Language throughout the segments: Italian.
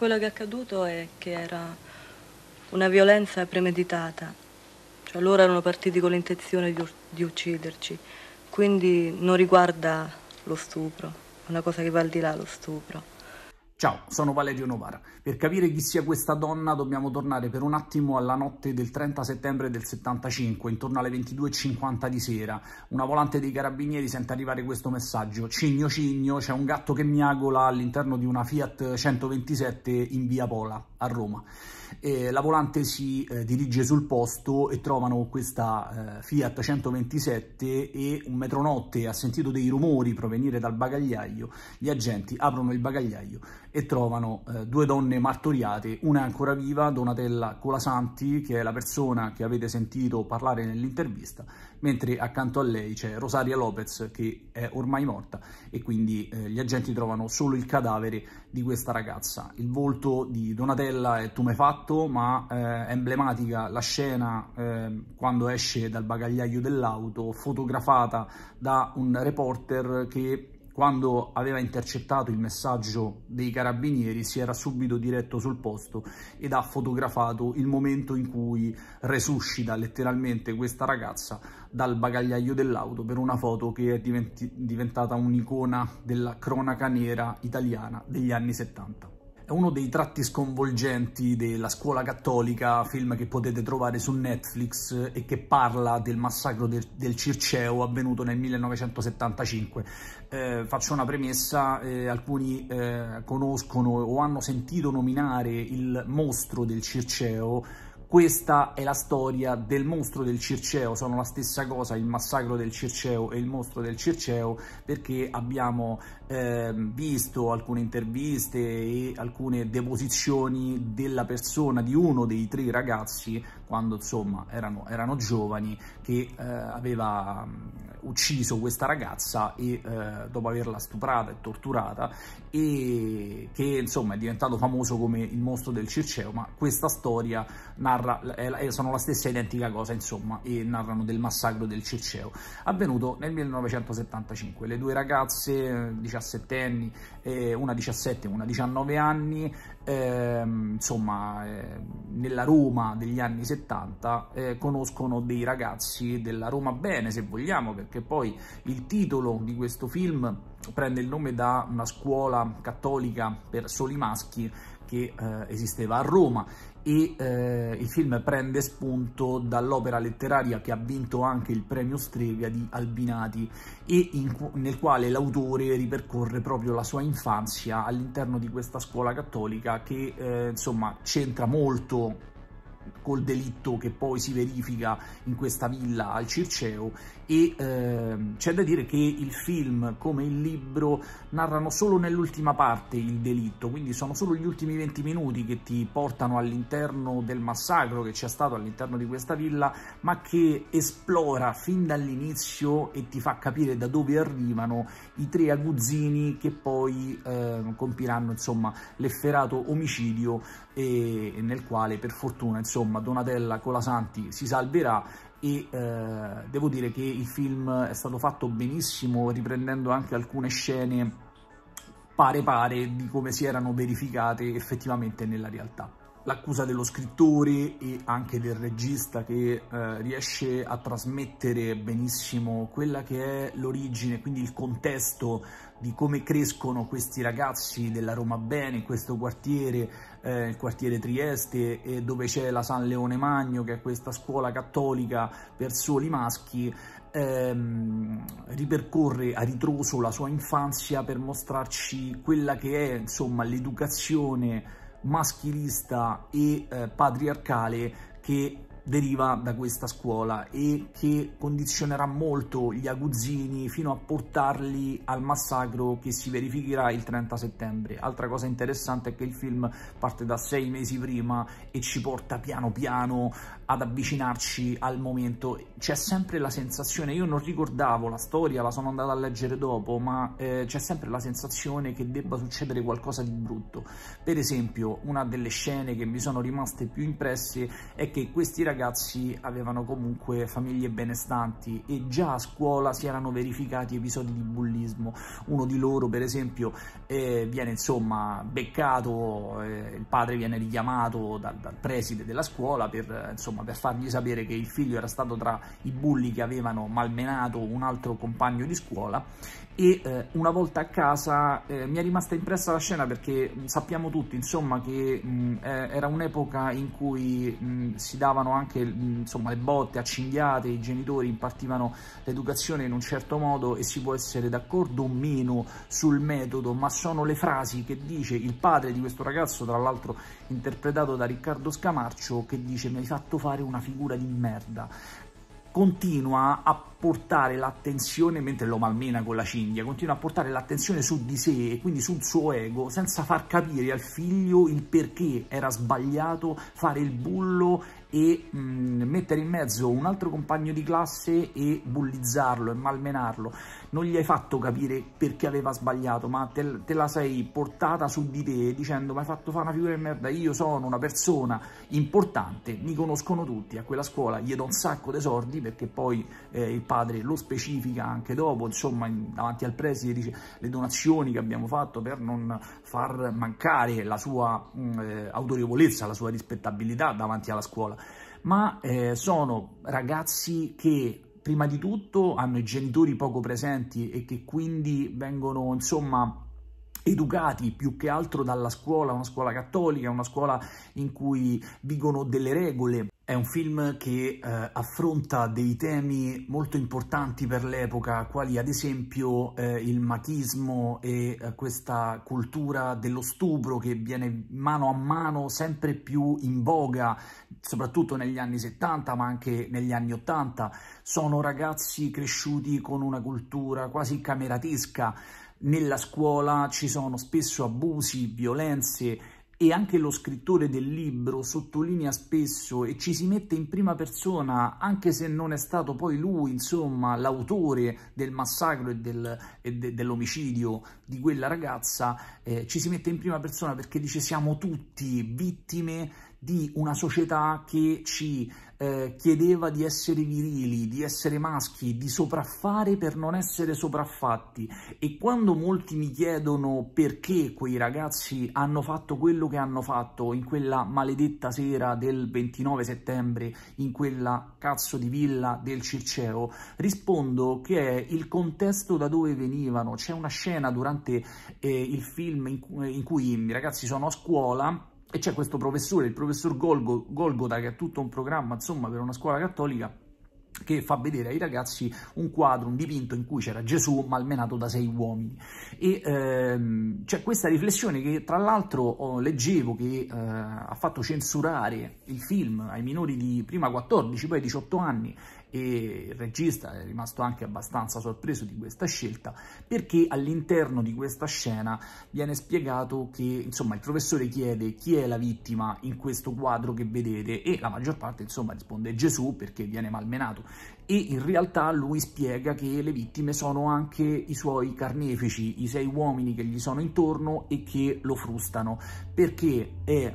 Quello che è accaduto è che era una violenza premeditata. Cioè loro erano partiti con l'intenzione di, di ucciderci, quindi non riguarda lo stupro, è una cosa che va al di là lo stupro. Ciao, sono Valerio Novara. Per capire chi sia questa donna dobbiamo tornare per un attimo alla notte del 30 settembre del 75, intorno alle 22.50 di sera. Una volante dei carabinieri sente arrivare questo messaggio. Cigno cigno, c'è un gatto che miagola all'interno di una Fiat 127 in via Pola, a Roma eh, la volante si eh, dirige sul posto e trovano questa eh, Fiat 127 e un metronotte ha sentito dei rumori provenire dal bagagliaio, gli agenti aprono il bagagliaio e trovano eh, due donne martoriate, una è ancora viva, Donatella Colasanti, che è la persona che avete sentito parlare nell'intervista, mentre accanto a lei c'è Rosaria Lopez che è ormai morta e quindi eh, gli agenti trovano solo il cadavere di questa ragazza. Il volto di Donatella è tumefatto ma eh, è emblematica la scena eh, quando esce dal bagagliaio dell'auto fotografata da un reporter che quando aveva intercettato il messaggio dei carabinieri si era subito diretto sul posto ed ha fotografato il momento in cui resuscita letteralmente questa ragazza dal bagagliaio dell'auto per una foto che è diventata un'icona della cronaca nera italiana degli anni 70. È uno dei tratti sconvolgenti della scuola cattolica, film che potete trovare su Netflix eh, e che parla del massacro del, del Circeo avvenuto nel 1975. Eh, faccio una premessa, eh, alcuni eh, conoscono o hanno sentito nominare il mostro del Circeo questa è la storia del mostro del Circeo, sono la stessa cosa, il massacro del Circeo e il mostro del Circeo, perché abbiamo eh, visto alcune interviste e alcune deposizioni della persona di uno dei tre ragazzi, quando insomma erano, erano giovani, che eh, aveva ucciso questa ragazza e, eh, dopo averla stuprata e torturata e che insomma è diventato famoso come il mostro del Circeo ma questa storia narra, eh, sono la stessa identica cosa insomma e narrano del massacro del Circeo avvenuto nel 1975 le due ragazze 17 anni eh, una 17 e una 19 anni ehm, insomma eh, nella Roma degli anni 70 eh, conoscono dei ragazzi della Roma bene se vogliamo perché perché poi il titolo di questo film prende il nome da una scuola cattolica per soli maschi che eh, esisteva a Roma e eh, il film prende spunto dall'opera letteraria che ha vinto anche il premio Strega di Albinati e in, nel quale l'autore ripercorre proprio la sua infanzia all'interno di questa scuola cattolica che eh, insomma c'entra molto col delitto che poi si verifica in questa villa al Circeo e ehm, c'è da dire che il film come il libro narrano solo nell'ultima parte il delitto, quindi sono solo gli ultimi 20 minuti che ti portano all'interno del massacro che c'è stato all'interno di questa villa, ma che esplora fin dall'inizio e ti fa capire da dove arrivano i tre aguzzini che poi eh, compiranno insomma l'efferato omicidio e, nel quale per fortuna insomma Donatella Colasanti si salverà e eh, devo dire che il film è stato fatto benissimo riprendendo anche alcune scene pare pare di come si erano verificate effettivamente nella realtà l'accusa dello scrittore e anche del regista che eh, riesce a trasmettere benissimo quella che è l'origine, quindi il contesto di come crescono questi ragazzi della Roma Bene in questo quartiere, eh, il quartiere Trieste, eh, dove c'è la San Leone Magno, che è questa scuola cattolica per soli maschi, ehm, ripercorre a ritroso la sua infanzia per mostrarci quella che è, insomma, l'educazione maschilista e eh, patriarcale che deriva da questa scuola e che condizionerà molto gli aguzzini fino a portarli al massacro che si verificherà il 30 settembre. Altra cosa interessante è che il film parte da sei mesi prima e ci porta piano piano ad avvicinarci al momento. C'è sempre la sensazione, io non ricordavo la storia, la sono andata a leggere dopo, ma eh, c'è sempre la sensazione che debba succedere qualcosa di brutto. Per esempio, una delle scene che mi sono rimaste più impresse è che questi ragazzi ragazzi avevano comunque famiglie benestanti e già a scuola si erano verificati episodi di bullismo. Uno di loro, per esempio, eh, viene insomma beccato, eh, il padre viene richiamato dal, dal preside della scuola per, insomma, per fargli sapere che il figlio era stato tra i bulli che avevano malmenato un altro compagno di scuola e eh, una volta a casa eh, mi è rimasta impressa la scena perché mm, sappiamo tutti insomma che mh, mm, eh, era un'epoca in cui mh, mm, si davano anche insomma, le botte accinghiate, i genitori impartivano l'educazione in un certo modo e si può essere d'accordo o meno sul metodo ma sono le frasi che dice il padre di questo ragazzo tra l'altro interpretato da Riccardo Scamarcio che dice mi hai fatto fare una figura di merda continua a portare l'attenzione, mentre lo malmena con la cinghia, continua a portare l'attenzione su di sé e quindi sul suo ego, senza far capire al figlio il perché era sbagliato fare il bullo e mh, mm, mettere in mezzo un altro compagno di classe e bullizzarlo e malmenarlo. Non gli hai fatto capire perché aveva sbagliato, ma te, te la sei portata su di te dicendo mi hai fatto fare una figura di merda, io sono una persona importante, mi conoscono tutti, a quella scuola gli do un sacco di soldi perché poi eh, il padre lo specifica anche dopo, insomma, davanti al preside dice le donazioni che abbiamo fatto per non far mancare la sua mh, mm, eh, autorevolezza, la sua rispettabilità davanti alla scuola, ma eh, sono ragazzi che prima di tutto hanno i genitori poco presenti e che quindi vengono, insomma, educati più che altro dalla scuola, una scuola cattolica, una scuola in cui vigono delle regole. È un film che eh, affronta dei temi molto importanti per l'epoca, quali ad esempio eh, il machismo e eh, questa cultura dello stupro che viene mano a mano sempre più in voga, soprattutto negli anni 70 ma anche negli anni 80. Sono ragazzi cresciuti con una cultura quasi cameratesca, nella scuola ci sono spesso abusi, violenze, e anche lo scrittore del libro sottolinea spesso e ci si mette in prima persona, anche se non è stato poi lui, insomma, l'autore del massacro e, del, e de, dell'omicidio di quella ragazza, eh, ci si mette in prima persona perché dice siamo tutti vittime di una società che ci eh, chiedeva di essere virili, di essere maschi, di sopraffare per non essere sopraffatti. E quando molti mi chiedono perché quei ragazzi hanno fatto quello che hanno fatto in quella maledetta sera del 29 settembre, in quella cazzo di villa del Circeo, rispondo che è il contesto da dove venivano. C'è una scena durante eh, il film in, in cui i ragazzi sono a scuola e c'è questo professore, il professor Golgo, Golgota, che ha tutto un programma, insomma, per una scuola cattolica, che fa vedere ai ragazzi un quadro, un dipinto in cui c'era Gesù malmenato da sei uomini. E ehm, c'è questa riflessione che tra l'altro leggevo che eh, ha fatto censurare il film ai minori di prima 14, poi 18 anni e il regista è rimasto anche abbastanza sorpreso di questa scelta perché all'interno di questa scena viene spiegato che insomma il professore chiede chi è la vittima in questo quadro che vedete e la maggior parte insomma risponde Gesù perché viene malmenato e in realtà lui spiega che le vittime sono anche i suoi carnefici, i sei uomini che gli sono intorno e che lo frustano, perché è, eh,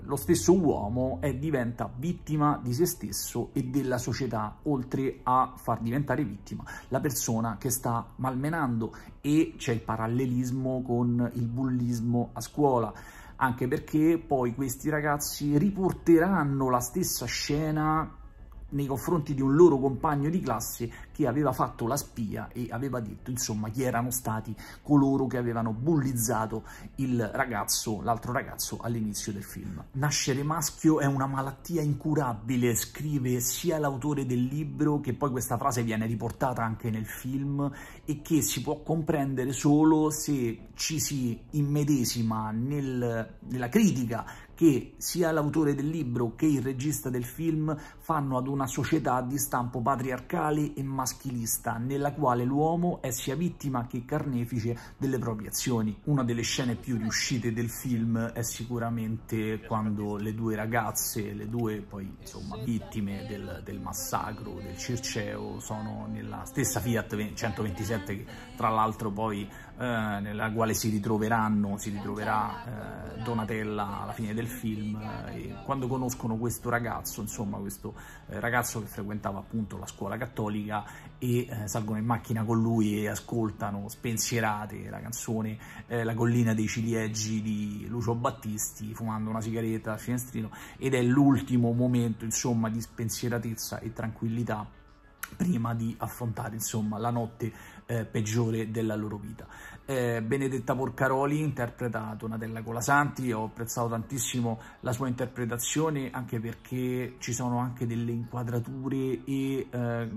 lo stesso uomo è, diventa vittima di se stesso e della società, oltre a far diventare vittima la persona che sta malmenando e c'è il parallelismo con il bullismo a scuola anche perché poi questi ragazzi riporteranno la stessa scena nei confronti di un loro compagno di classe che aveva fatto la spia e aveva detto insomma chi erano stati coloro che avevano bullizzato il ragazzo, l'altro ragazzo all'inizio del film. Nascere maschio è una malattia incurabile, scrive sia l'autore del libro che poi questa frase viene riportata anche nel film e che si può comprendere solo se ci si immedesima nel, nella critica che sia l'autore del libro che il regista del film fanno ad una società di stampo patriarcale e maschile maschilista, nella quale l'uomo è sia vittima che carnefice delle proprie azioni. Una delle scene più riuscite del film è sicuramente quando le due ragazze, le due poi insomma vittime del, del massacro del Circeo, sono nella stessa Fiat 127 che tra l'altro poi eh, nella quale si ritroveranno, si ritroverà eh, Donatella alla fine del film eh, quando conoscono questo ragazzo, insomma questo eh, ragazzo che frequentava appunto la scuola cattolica e eh, salgono in macchina con lui e ascoltano spensierate la canzone eh, La collina dei ciliegi di Lucio Battisti fumando una sigaretta al finestrino ed è l'ultimo momento insomma di spensieratezza e tranquillità prima di affrontare insomma la notte eh, peggiore della loro vita. Eh, Benedetta Porcaroli interpreta Donatella Colasanti, ho apprezzato tantissimo la sua interpretazione anche perché ci sono anche delle inquadrature e eh,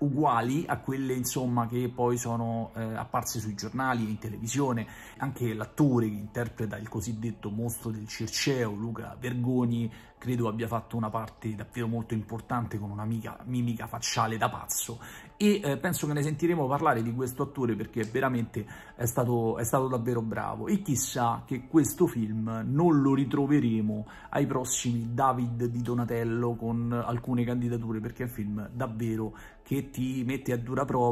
uguali a quelle insomma che poi sono eh, apparse sui giornali, in televisione, anche l'attore che interpreta il cosiddetto mostro del Circeo, Luca Vergoni, credo abbia fatto una parte davvero molto importante con un'amica mimica facciale da pazzo e eh, penso che ne sentiremo parlare di questo attore perché veramente è stato, è stato davvero bravo e chissà che questo film non lo ritroveremo ai prossimi David di Donatello con alcune candidature perché è un film davvero che ti mette a dura prova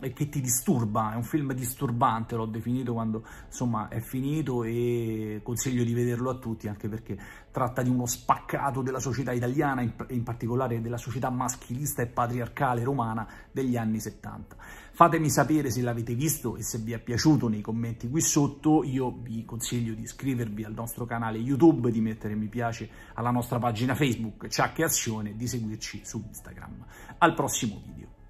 e che ti disturba, è un film disturbante, l'ho definito quando insomma è finito e consiglio di vederlo a tutti anche perché tratta di uno spacco spaccato della società italiana, in particolare della società maschilista e patriarcale romana degli anni 70. Fatemi sapere se l'avete visto e se vi è piaciuto nei commenti qui sotto, io vi consiglio di iscrivervi al nostro canale YouTube, di mettere mi piace alla nostra pagina Facebook Ciacche Azione e di seguirci su Instagram. Al prossimo video.